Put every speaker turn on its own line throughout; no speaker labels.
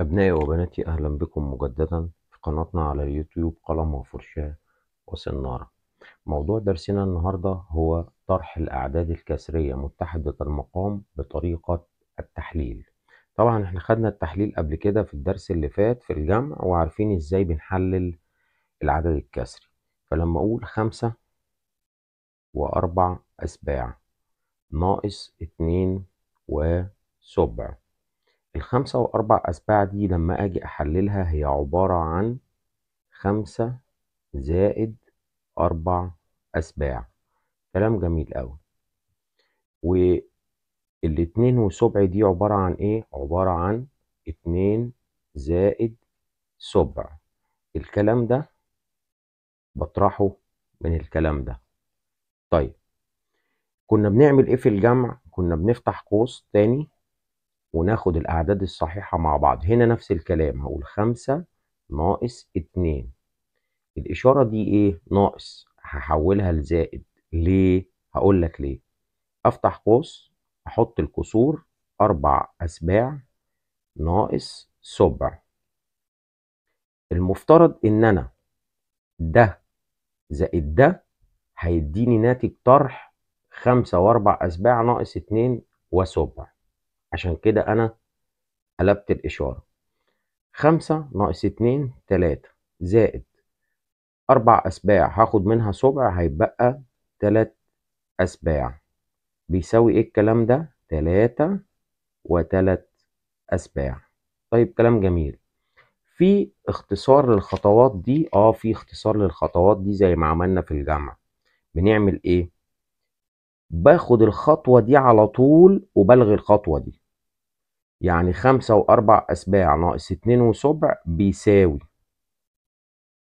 أبنائي وبناتي أهلا بكم مجددا في قناتنا على اليوتيوب قلم وفرشاة وسنارة موضوع درسنا النهاردة هو طرح الأعداد الكسرية متحدة المقام بطريقة التحليل طبعا احنا خدنا التحليل قبل كده في الدرس اللي فات في الجمع وعارفين ازاي بنحلل العدد الكسري فلما أقول خمسة وأربع أسباع ناقص اتنين وسبع الخمسة وأربع أسباع دي لما أجي أحللها هي عبارة عن خمسة زائد أربع أسباع كلام جميل أوي والاتنين وسبع دي عبارة عن إيه؟ عبارة عن اتنين زائد سبع الكلام ده بطرحه من الكلام ده طيب كنا بنعمل ايه في الجمع كنا بنفتح قوس تاني وناخد الأعداد الصحيحة مع بعض هنا نفس الكلام هقول خمسة ناقص اتنين الإشارة دي إيه؟ ناقص هحولها لزائد ليه؟ هقول لك ليه أفتح قوس أحط الكسور أربع أسباع ناقص سبع المفترض إن أنا ده زائد ده هيديني ناتج طرح خمسة وأربع أسباع ناقص اتنين وسبع عشان كده أنا قلبت الإشارة خمسة ناقص اتنين تلاتة زائد أربع أسباع هاخد منها سبع هيبقى تلات أسباع بيساوي إيه الكلام ده؟ تلاتة وتلات أسباع طيب كلام جميل في اختصار للخطوات دي اه في اختصار للخطوات دي زي ما عملنا في الجامعة بنعمل ايه باخد الخطوة دي على طول وبلغي الخطوة دي يعني خمسة وأربع أسباع ناقص اتنين وسبع بيساوي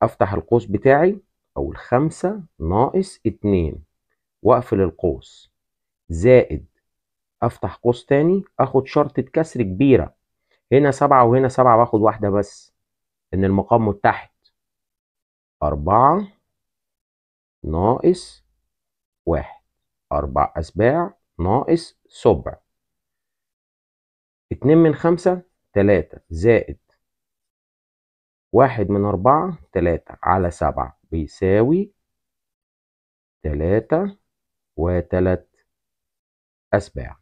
أفتح القوس بتاعي أو الخمسة ناقص اتنين وأقفل القوس زائد أفتح قوس تاني أخد شرطة كسر كبيرة هنا سبعة وهنا سبعة باخد واحدة بس إن المقام متحد أربعة ناقص واحد أربع أسباع ناقص سبع اتنين من خمسة تلاتة زائد واحد من أربعة تلاتة على سبعة بيساوي تلاتة وتلات أسباع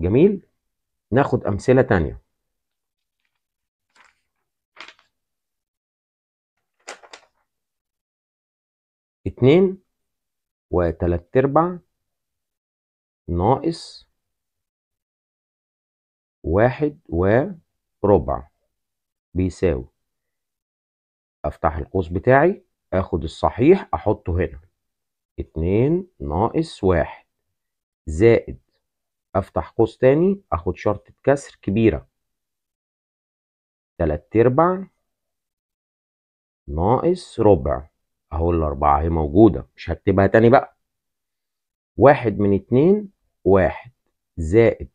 جميل ناخد أمثلة تانية اتنين وتلات أرباع ناقص واحد وربع بيساوي افتح القوس بتاعي اخد الصحيح احطه هنا اتنين ناقص واحد زائد افتح قوس تاني اخد شرطة كسر كبيرة تلات ارباع ناقص ربع اهو الاربعة اهي موجودة مش هكتبها تاني بقى واحد من اتنين واحد زائد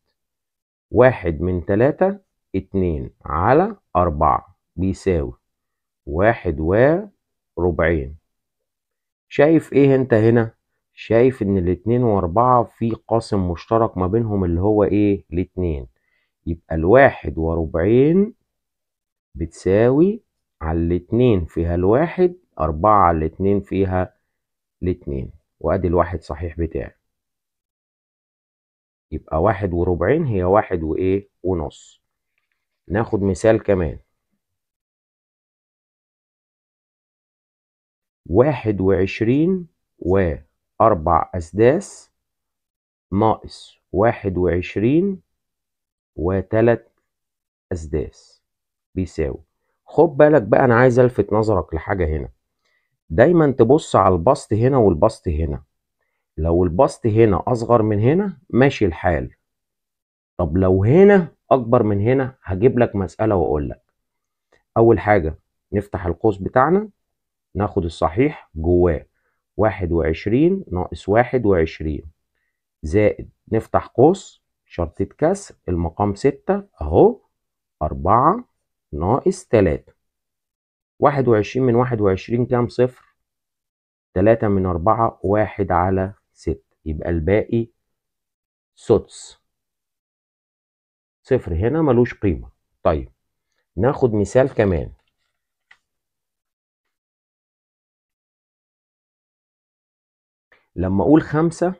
واحد من تلاتة اتنين على أربعة بيساوي واحد وربعين شايف ايه انت هنا؟ شايف ان الاتنين واربعة في قاسم مشترك ما بينهم اللي هو ايه؟ الاتنين يبقى الواحد وربعين بتساوي على الاتنين فيها الواحد أربعة على الاتنين فيها الاتنين وأدي الواحد صحيح بتاعي يبقى واحد وربعين هي واحد وايه ونص ناخد مثال كمان واحد وعشرين وأربع أسداس ناقص واحد وعشرين وتلات أسداس بيساوي خد بالك بقى أنا عايز ألفت نظرك لحاجة هنا دايما تبص على البسط هنا والبسط هنا لو البسط هنا اصغر من هنا ماشي الحال طب لو هنا اكبر من هنا هجيب لك مساله واقول لك اول حاجه نفتح القوس بتاعنا ناخد الصحيح جواه واحد وعشرين ناقص واحد وعشرين زائد نفتح قوس شرطة كسر المقام ستة أهو أربعة ناقص تلاتة واحد وعشرين من واحد وعشرين كام صفر تلاتة من أربعة واحد على ست يبقى الباقي سدس صفر هنا ملوش قيمة طيب ناخد مثال كمان لما أقول خمسة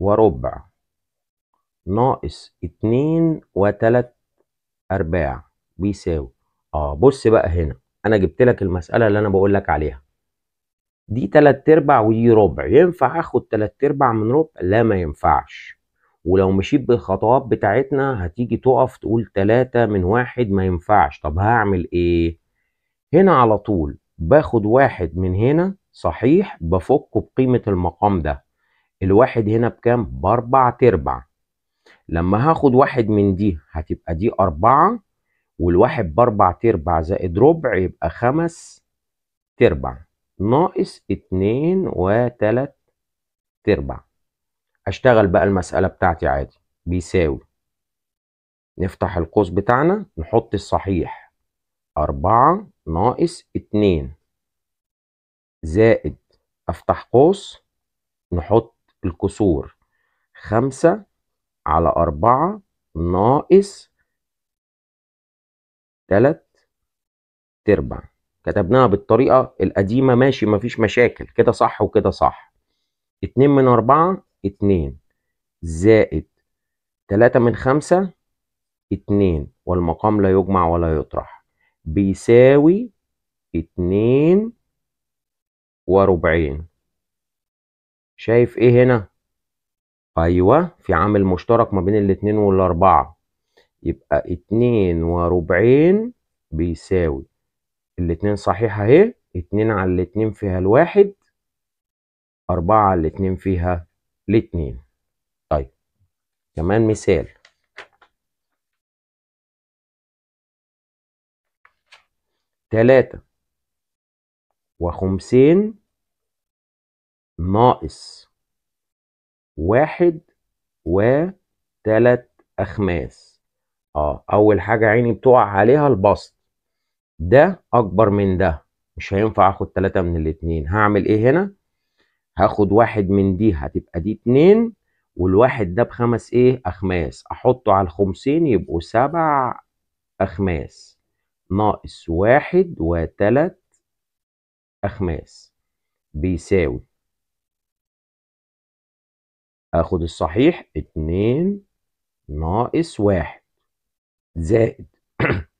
وربع ناقص اتنين وتلات أرباع بيساوي اه بص بقى هنا انا جبت لك المساله اللي انا بقول لك عليها دي تلات ارباع ودي ربع ينفع اخد تلات ارباع من ربع لا ما ينفعش ولو مشيت بالخطوات بتاعتنا هتيجي تقف تقول تلاتة من واحد ما ينفعش طب هعمل ايه هنا على طول باخد واحد من هنا صحيح بفكه بقيمة المقام ده الواحد هنا بكام باربع تربع لما هاخد واحد من دي هتبقى دي اربعة والواحد باربع تربع زائد ربع يبقى خمس تربع ناقص اتنين وتلات تربع أشتغل بقى المسألة بتاعتي عادي بيساوي نفتح القوس بتاعنا نحط الصحيح أربعة ناقص اتنين زائد أفتح قوس نحط الكسور خمسة على أربعة ناقص تلات تربع كتبناها بالطريقة القديمة ماشي مفيش مشاكل كده صح وكده صح اتنين من أربعة اتنين زائد تلاتة من خمسة اتنين والمقام لا يجمع ولا يطرح بيساوي اتنين وربعين شايف ايه هنا؟ ايوه في عامل مشترك ما بين الاتنين والاربعة يبقى اتنين وربعين بيساوي الاتنين صحيحة اهي اتنين على الاتنين فيها الواحد أربعة على الاتنين فيها الاتنين طيب كمان مثال تلاتة وخمسين ناقص واحد وتلات أخماس اه أول حاجة عيني بتقع عليها البسط ده اكبر من ده مش هينفع اخد تلاتة من الاتنين هعمل ايه هنا هاخد واحد من دي هتبقى دي اتنين والواحد ده بخمس ايه اخماس احطه على الخمسين يبقوا سبع اخماس ناقص واحد وتلات اخماس بيساوي اخد الصحيح اتنين ناقص واحد زائد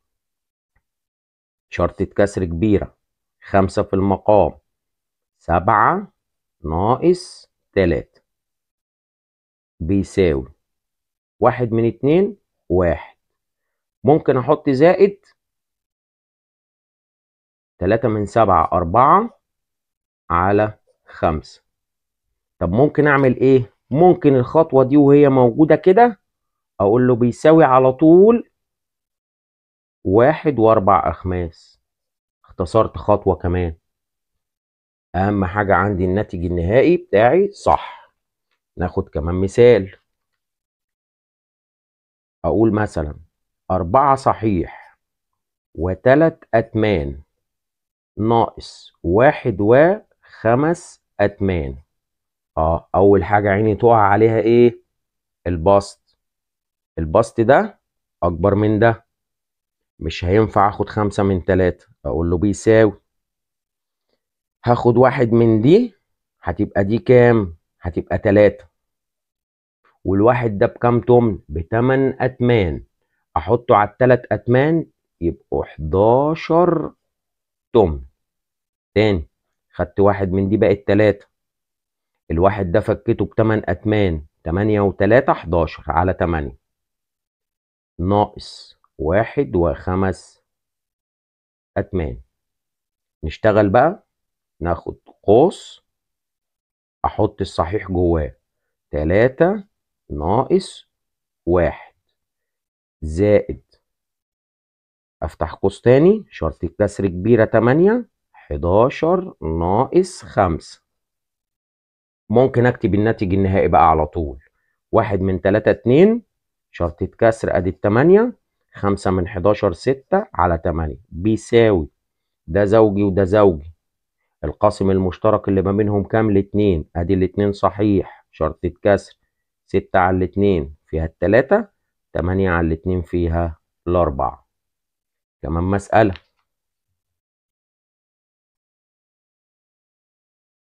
شرطة كسر كبيرة خمسة في المقام سبعة ناقص تلاتة بيساوي واحد من اتنين واحد ممكن أحط زائد تلاتة من سبعة أربعة على خمسة طب ممكن أعمل إيه؟ ممكن الخطوة دي وهي موجودة كده أقول له بيساوي على طول واحد واربع أخماس اختصرت خطوة كمان أهم حاجة عندي الناتج النهائي بتاعي صح ناخد كمان مثال أقول مثلا أربعة صحيح وتلات أتمان ناقص واحد وخمس أتمان اه أول حاجة عيني تقع عليها إيه؟ البسط البسط ده أكبر من ده مش هينفع اخد خمسة من تلاتة اقول له بيساوي هاخد واحد من دي هتبقى دي كام هتبقى تلاتة والواحد ده بكام تمن بتمن اتمان احطه على التلات اتمان يبقوا حداشر تمن تاني خدت واحد من دي بقت تلاتة الواحد ده فكته بتمن اتمان تمانية وتلاتة حداشر على تمانية ناقص واحد وخمس أتمان نشتغل بقى ناخد قوس أحط الصحيح جواه تلاتة ناقص واحد زائد أفتح قوس تاني شرط كسر كبيرة تمانية حداشر ناقص خمسة ممكن أكتب الناتج النهائي بقى على طول واحد من تلاتة اتنين شرطة كسر أدي التمانية خمسة من حداشر ستة على تمانية بيساوي ده زوجي وده زوجي القاسم المشترك اللي ما بينهم كام الاتنين ادي الاتنين صحيح شرط كسر ستة على الاتنين فيها التلاتة تمانية على الاتنين فيها الاربعة كمان مسألة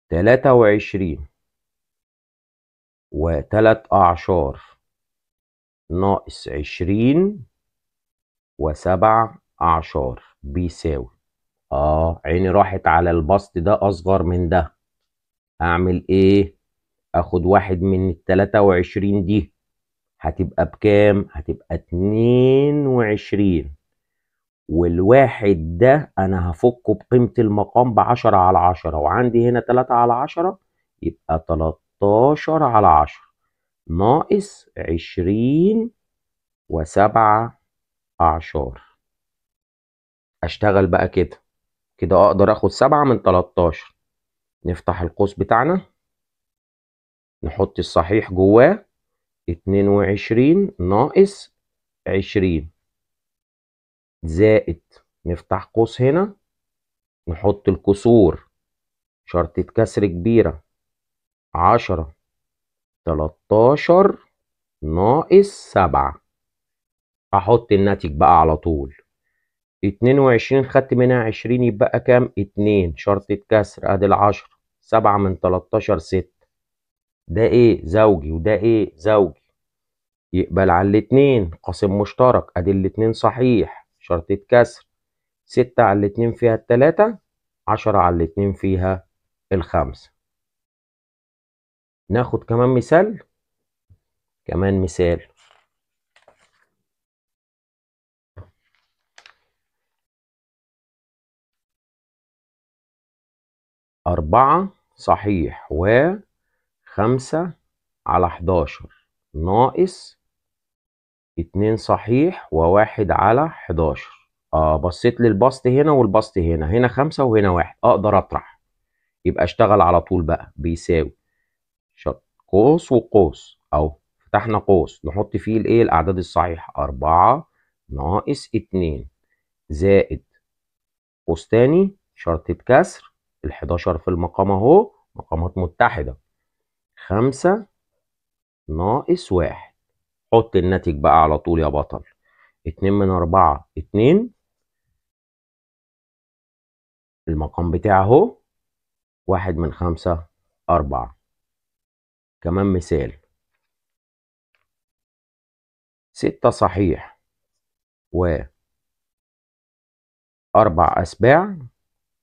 تلاتة وعشرين وتلات أعشار ناقص عشرين وسبع أعشار بيساوي آه عيني راحت على البسط ده أصغر من ده أعمل إيه؟ آخد واحد من التلاتة وعشرين دي هتبقى بكام؟ هتبقى اتنين وعشرين والواحد ده أنا هفكه بقيمة المقام بعشرة على عشرة وعندي هنا تلاتة على عشرة يبقى تلاتاشر على عشرة ناقص عشرين وسبعة أعشار أشتغل بقى كده كده أقدر أخد سبعة من تلاتاشر نفتح القوس بتاعنا نحط الصحيح جواه اتنين وعشرين ناقص عشرين زائد نفتح قوس هنا نحط الكسور شرطة كسر كبيرة عشرة تلاتاشر ناقص سبعة احط الناتج بقى على طول اتنين وعشرين خدت منها عشرين يبقى كام اتنين شرطة كسر ادي العشرة سبعة من تلتاشر ستة ده ايه زوجي وده ايه زوجي يقبل على الاتنين قاسم مشترك ادي الاتنين صحيح شرطة كسر ستة على الاتنين فيها التلاتة عشرة على الاتنين فيها الخمسة ناخد كمان مثال كمان مثال أربعة صحيح وخمسة على حداشر ناقص اتنين صحيح وواحد على حداشر اه بصيت للبسط هنا والبسط هنا هنا خمسة وهنا واحد اقدر اطرح يبقى اشتغل على طول بقى بيساوي شط قوس وقوس أو فتحنا قوس نحط فيه الايه الاعداد الصحيحة اربعة ناقص اتنين زائد قوس تاني شرط بكسر ال11 في المقام اهو مقامات متحدة خمسة ناقص واحد حط الناتج بقى على طول يا بطل اتنين من أربعة اتنين المقام بتاعه اهو واحد من خمسة أربعة كمان مثال ستة صحيح و 4 أسباع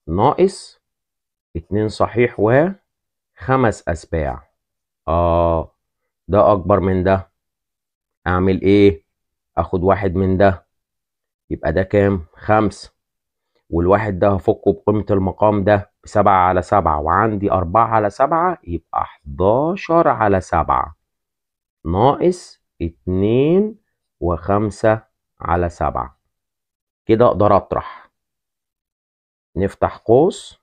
ناقص اتنين صحيح وخمس أسباع آه ده أكبر من ده أعمل إيه؟ أخد واحد من ده يبقى ده كام؟ خمسة والواحد ده هفكه بقيمة المقام ده بسبعة على سبعة وعندي أربعة على سبعة يبقى أحداشر على سبعة ناقص اتنين وخمسة على سبعة كده أقدر أطرح نفتح قوس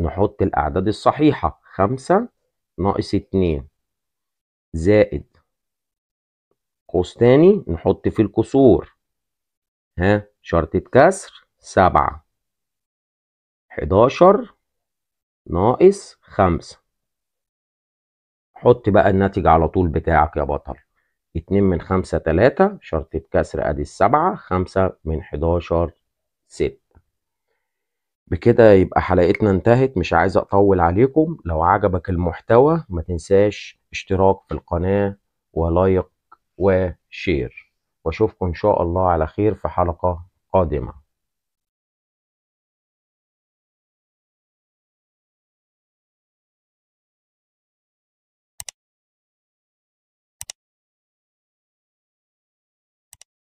نحط الأعداد الصحيحة خمسة ناقص اتنين زائد قوس تاني نحط في الكسور ها شرطة كسر سبعة حداشر ناقص خمسة حط بقى الناتج على طول بتاعك يا بطل اتنين من خمسة تلاتة شرطة كسر ادي السبعة خمسة من حداشر ستة بكده يبقى حلقتنا انتهت مش عايز اطول عليكم لو عجبك المحتوى ما تنساش اشتراك في القناة ولايك وشير واشوفكم ان شاء الله على خير في حلقة قادمة